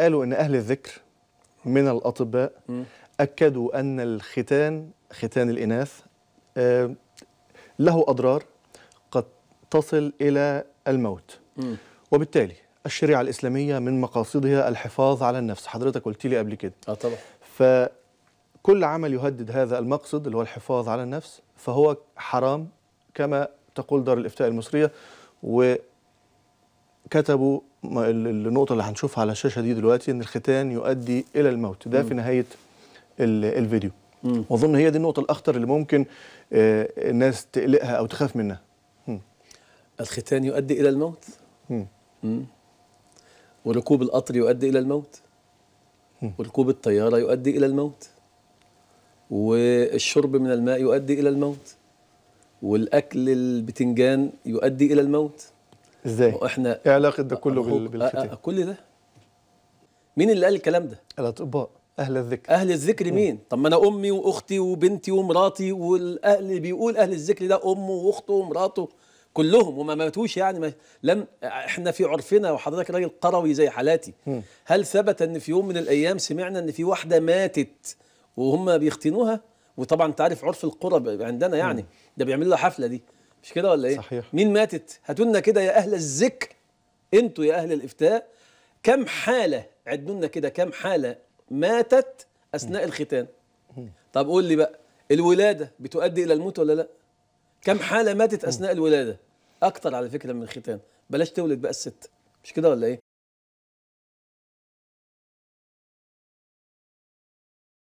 قالوا ان اهل الذكر من الاطباء اكدوا ان الختان ختان الاناث آه، له اضرار قد تصل الى الموت وبالتالي الشريعه الاسلاميه من مقاصدها الحفاظ على النفس حضرتك قلت لي قبل كده اه طبعا فكل عمل يهدد هذا المقصد اللي هو الحفاظ على النفس فهو حرام كما تقول دار الافتاء المصريه و كتبوا النقطة اللي هنشوفها على الشاشة دي دلوقتي إن الختان يؤدي إلى الموت ده في نهاية الفيديو وأظن هي دي النقطة الأخطر اللي ممكن آه، الناس تقلقها أو تخاف منها الختان يؤدي إلى الموت وركوب القطر يؤدي إلى الموت وركوب الطيارة يؤدي إلى الموت والشرب من الماء يؤدي إلى الموت والأكل البتنجان يؤدي إلى الموت ازاي؟ احنا ايه علاقه ده كله أه, آه، كل ده مين اللي قال الكلام ده؟ الاطباء اهل الذكر اهل الذكر مين؟ طب ما انا امي واختي وبنتي ومراتي والاهل بيقول اهل الذكر ده امه واخته ومراته كلهم وما ماتوش يعني ما لم احنا في عرفنا وحضرتك راجل قروي زي حالاتي هل ثبت ان في يوم من الايام سمعنا ان في واحده ماتت وهم بيختنوها وطبعا انت عارف عرف القرى عندنا يعني ده بيعملوا لها حفله دي مش كده ولا ايه صحيح. مين ماتت هاتوا كده يا اهل الذكر انتوا يا اهل الافتاء كم حاله عدوا لنا كده كم حاله ماتت اثناء الختان طب قول لي بقى الولاده بتؤدي الى الموت ولا لا كم حاله ماتت اثناء الولاده اكتر على فكره من الختان بلاش تولد بقى الست مش كده ولا ايه